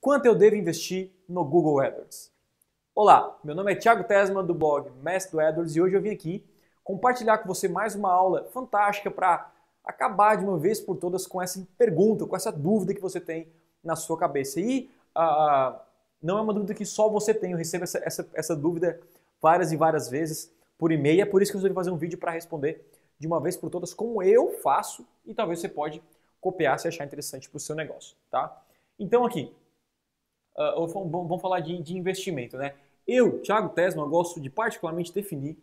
Quanto eu devo investir no Google AdWords? Olá, meu nome é Thiago Tesma do blog Mestre do AdWords e hoje eu vim aqui compartilhar com você mais uma aula fantástica para acabar de uma vez por todas com essa pergunta, com essa dúvida que você tem na sua cabeça. E uh, não é uma dúvida que só você tem, eu recebo essa, essa, essa dúvida várias e várias vezes por e-mail, é por isso que eu resolvi fazer um vídeo para responder de uma vez por todas como eu faço e talvez você pode copiar se achar interessante para o seu negócio, tá? Então aqui, uh, vamos, vamos falar de, de, investimento, né? Eu, Thiago Tesma, gosto de particularmente definir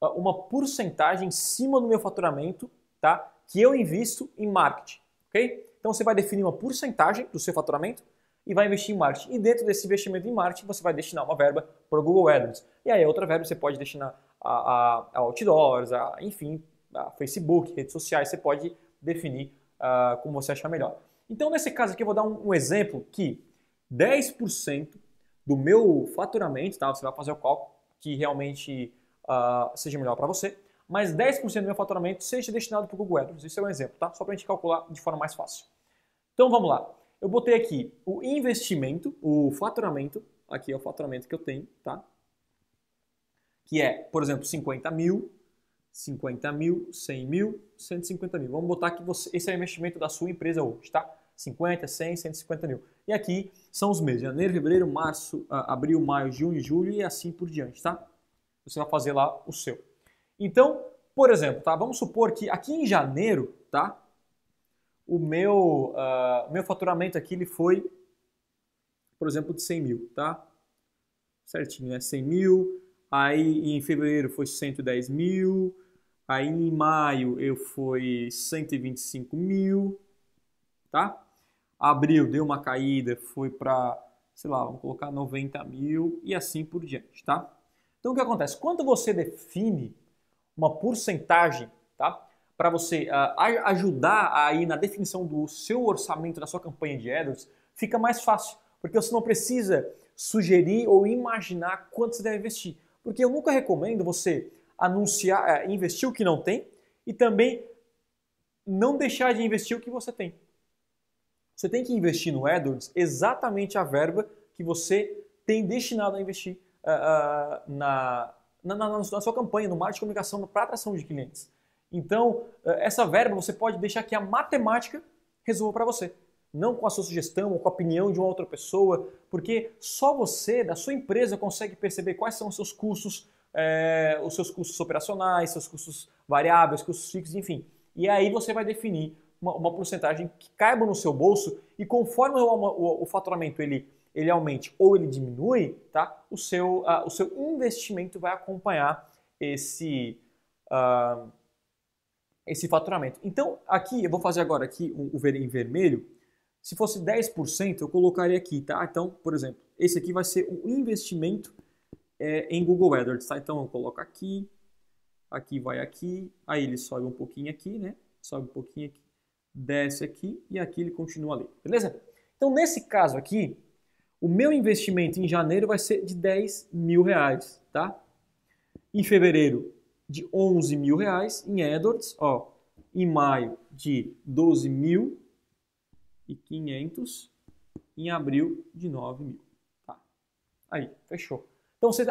uh, uma porcentagem em cima do meu faturamento, tá? Que eu invisto em marketing, ok? Então você vai definir uma porcentagem do seu faturamento e vai investir em marketing. E dentro desse investimento em marketing, você vai destinar uma verba para o Google Ads. E aí outra verba você pode destinar a, a, a outdoors, a, enfim, a Facebook, redes sociais, você pode definir uh, como você achar melhor. Então, nesse caso aqui, eu vou dar um, um exemplo que 10% do meu faturamento, tá? Você vai fazer o cálculo que realmente uh, seja melhor para você, mas 10% do meu faturamento seja destinado para o Google AdWords. Isso é um exemplo, tá? Só para a gente calcular de forma mais fácil. Então vamos lá. Eu botei aqui o investimento, o faturamento, aqui é o faturamento que eu tenho, tá? Que é, por exemplo, 50 mil, 50 mil, 100 mil, 150 mil. Vamos botar que você, esse é o investimento da sua empresa hoje, tá? 50, 100, 150 mil. E aqui são os meses, janeiro, fevereiro, março, abril, maio, junho, julho e assim por diante, tá? Você vai fazer lá o seu. Então, por exemplo, tá? Vamos supor que aqui em janeiro, tá? O meu, uh, meu faturamento aqui ele foi, por exemplo, de 100 mil, tá? Certinho, né? 100 mil. Aí em fevereiro foi 110 mil. Aí em maio eu fui 125 mil, tá? abril deu uma caída, foi para, sei lá, vamos colocar 90 mil e assim por diante, tá? Então o que acontece? Quando você define uma porcentagem, tá? Para você uh, ajudar aí na definição do seu orçamento da sua campanha de AdWords, fica mais fácil, porque você não precisa sugerir ou imaginar quanto você deve investir. Porque eu nunca recomendo você anunciar, uh, investir o que não tem e também não deixar de investir o que você tem. Você tem que investir no AdWords exatamente a verba que você tem destinado a investir uh, uh, na, na, na, na, sua campanha, no marketing de comunicação, para atração de clientes. Então, uh, essa verba você pode deixar que a matemática resolva para você. Não com a sua sugestão ou com a opinião de uma outra pessoa, porque só você, da sua empresa, consegue perceber quais são os seus custos, eh, os seus custos operacionais, seus custos variáveis, custos fixos, enfim. E aí você vai definir uma, uma, porcentagem que caiba no seu bolso e conforme o, o, o faturamento ele, ele aumente ou ele diminui, tá? o, seu, uh, o seu investimento vai acompanhar esse, uh, esse faturamento. Então, aqui, eu vou fazer agora aqui o, o em vermelho, se fosse 10%, eu colocaria aqui, tá? Então, por exemplo, esse aqui vai ser o um investimento é, em Google AdWords, tá? Então, eu coloco aqui, aqui vai aqui, aí ele sobe um pouquinho aqui, né? Sobe um pouquinho aqui, desce aqui e aqui ele continua ali, beleza? Então, nesse caso aqui, o meu investimento em janeiro vai ser de 10 mil reais, tá? Em fevereiro, de 11 mil reais em edwards ó. Em maio, de 12 mil e 500. Em abril, de 9 mil. Tá? Aí, fechou. Então, você,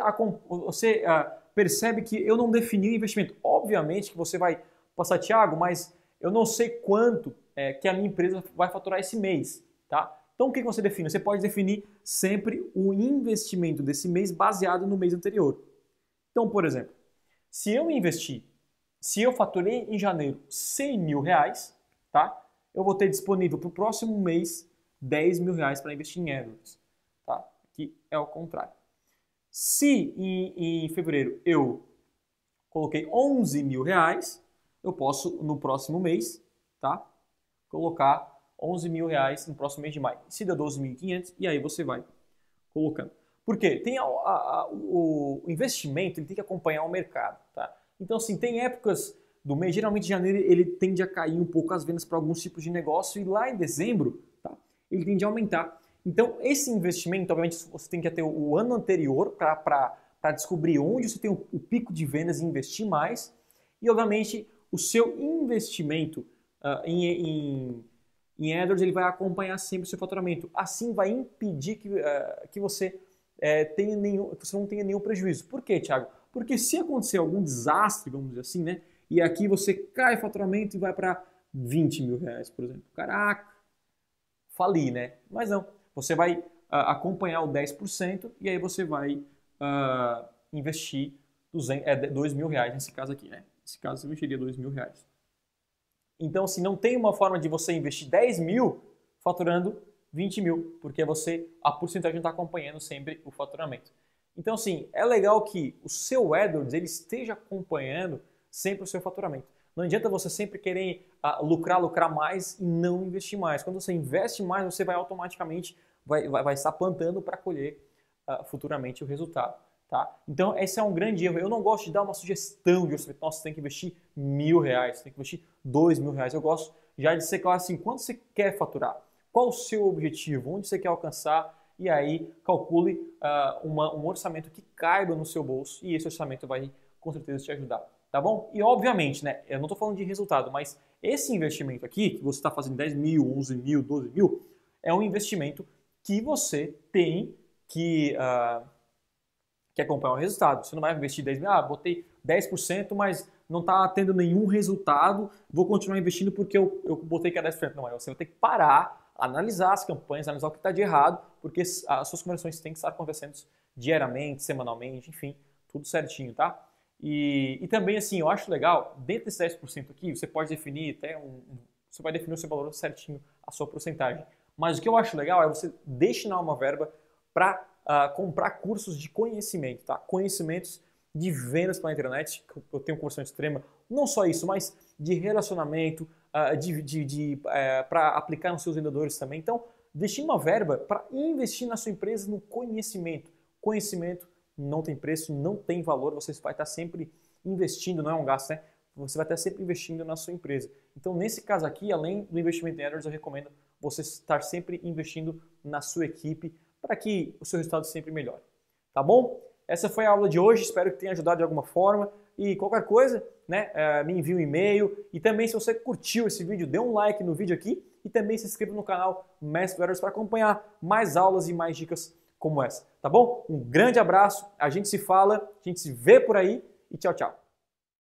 você uh, percebe que eu não defini o investimento. Obviamente que você vai passar, thiago mas eu não sei quanto é, que a minha empresa vai faturar esse mês, tá? Então o que, você define? Você pode definir sempre o investimento desse mês baseado no mês anterior. Então, por exemplo, se eu investir, se eu faturei em janeiro 100 mil reais, tá? Eu vou ter disponível para o próximo mês 10 mil reais para investir em euros, tá? Que é o contrário. Se em, em fevereiro eu coloquei 11 mil reais, eu posso, no próximo mês, tá? Colocar 11 mil reais no próximo mês de maio. Se dá 12.500, e aí você vai colocando. Porque Tem a, a, a, o investimento, ele tem que acompanhar o mercado, tá? Então, assim, tem épocas do mês, geralmente em janeiro ele tende a cair um pouco as vendas para alguns tipos de negócio, e lá em dezembro, tá? Ele tende a aumentar. Então, esse investimento, obviamente, você tem que ter o ano anterior para descobrir onde você tem o, o pico de vendas e investir mais. E, obviamente, o seu investimento uh, em, em, em AdWords ele vai acompanhar sempre o seu faturamento. Assim vai impedir que, uh, que, você, eh, tenha nenhum, que você não tenha nenhum prejuízo. Por quê, Thiago? Porque se acontecer algum desastre, vamos dizer assim, né? E aqui você cai faturamento e vai para 20 mil reais, por exemplo. Caraca, fali, né? Mas não, você vai ah, acompanhar o 10% e aí você vai investir 200, é, 2 mil reais nesse caso aqui, né? Nesse caso, você investiria 2 mil reais. Então, se assim, não tem uma forma de você investir 10 mil faturando 20 mil, porque você a porcentagem está acompanhando sempre o faturamento. Então, assim, é legal que o seu AdWords ele esteja acompanhando sempre o seu faturamento. Não adianta você sempre querer uh, lucrar, lucrar mais e não investir mais. Quando você investe mais, você vai automaticamente vai, vai, vai estar plantando para colher uh, futuramente o resultado. Tá? Então, esse é um grande erro. Eu não gosto de dar uma sugestão de orçamento. Nossa, você tem que investir mil reais, você tem que investir dois mil reais. Eu gosto já de ser claro assim, quanto você quer faturar, qual o seu objetivo, onde você quer alcançar, e aí calcule uh, uma, um orçamento que caiba no seu bolso e esse orçamento vai com certeza te ajudar, tá bom? E obviamente, né, eu não estou falando de resultado, mas esse investimento aqui, que você está fazendo 10 mil, 11 mil, 12 mil, é um investimento que você tem que... Uh, que acompanhar o resultado. Você não vai investir 10 mil, ah, botei 10%, mas não está tendo nenhum resultado, vou continuar investindo porque eu, eu botei que é era 10%. Não, você vai ter que parar, analisar as campanhas, analisar o que está de errado, porque as suas conversões têm que estar acontecendo diariamente, semanalmente, enfim, tudo certinho, tá? E, e também, assim, eu acho legal, dentro desses 10% aqui, você pode definir até um. Você vai definir o seu valor certinho, a sua porcentagem. Mas o que eu acho legal é você destinar uma verba para uh, comprar cursos de conhecimento, tá? Conhecimentos de vendas pela internet, que eu tenho conversão extrema, não só isso, mas de relacionamento, uh, de, de, de uh, eh, para aplicar nos seus vendedores também. Então, destine uma verba para investir na sua empresa no conhecimento. Conhecimento não tem preço, não tem valor, você vai estar sempre investindo, não é um gasto, né? Você vai estar sempre investindo na sua empresa. Então, nesse caso aqui, além do investimento em AdWords, eu recomendo você estar sempre investindo na sua equipe, para que o seu resultado sempre melhore. Tá bom? Essa foi a aula de hoje, espero que tenha ajudado de alguma forma. E qualquer coisa, né, eh, me envie um e-mail. E também, se você curtiu esse vídeo, dê um like no vídeo aqui e também se inscreva no canal Mestre Wearers para acompanhar mais aulas e mais dicas como essa. Tá bom? Um grande abraço, a gente se fala, a gente se vê por aí e tchau, tchau.